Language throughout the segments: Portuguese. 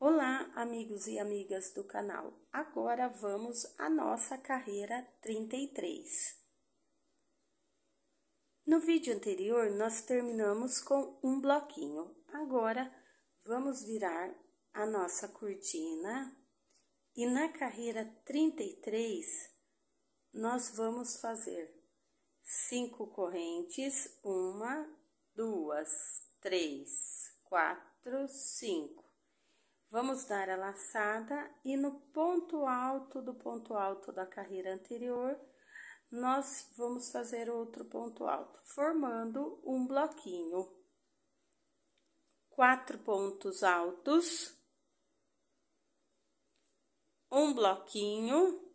Olá, amigos e amigas do canal. Agora vamos à nossa carreira 33. No vídeo anterior, nós terminamos com um bloquinho. Agora, vamos virar a nossa cortina e na carreira 33, nós vamos fazer cinco correntes, uma, duas, três, quatro, cinco Vamos dar a laçada e no ponto alto do ponto alto da carreira anterior, nós vamos fazer outro ponto alto, formando um bloquinho. Quatro pontos altos, um bloquinho,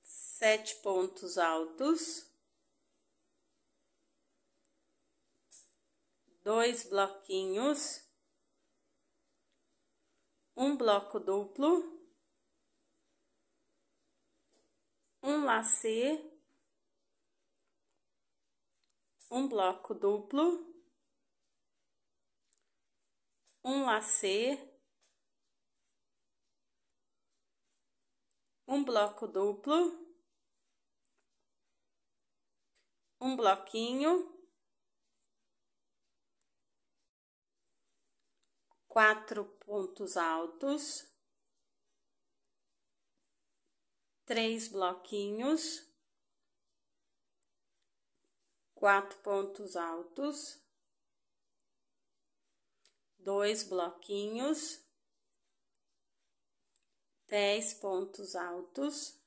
sete pontos altos, dois bloquinhos, um bloco duplo, um lacê, um bloco duplo, um lacê, um bloco duplo, um bloquinho quatro pontos altos, três bloquinhos, quatro pontos altos, dois bloquinhos, dez pontos altos,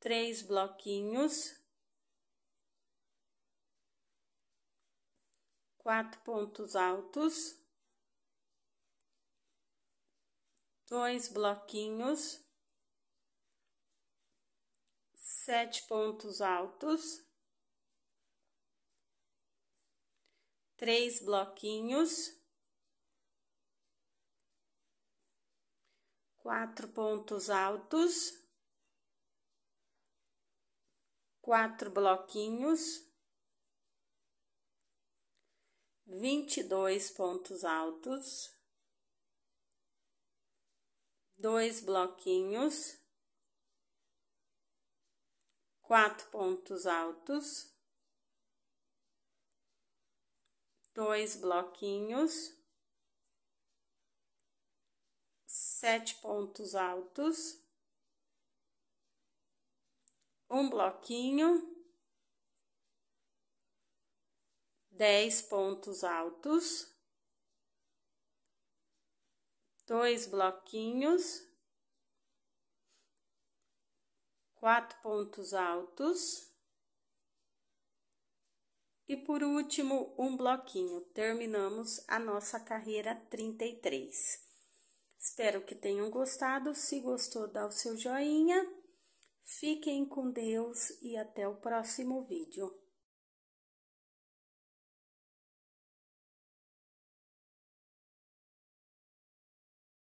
três bloquinhos quatro pontos altos, dois bloquinhos, sete pontos altos, três bloquinhos, quatro pontos altos, quatro bloquinhos vinte e dois pontos altos, dois bloquinhos, quatro pontos altos, dois bloquinhos, sete pontos altos, um bloquinho dez pontos altos, dois bloquinhos, quatro pontos altos e por último um bloquinho. Terminamos a nossa carreira 33. Espero que tenham gostado. Se gostou, dá o seu joinha. Fiquem com Deus e até o próximo vídeo.